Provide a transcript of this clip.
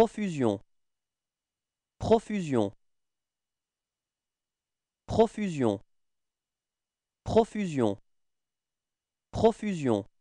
Profusion. Profusion. Profusion. Profusion. Profusion.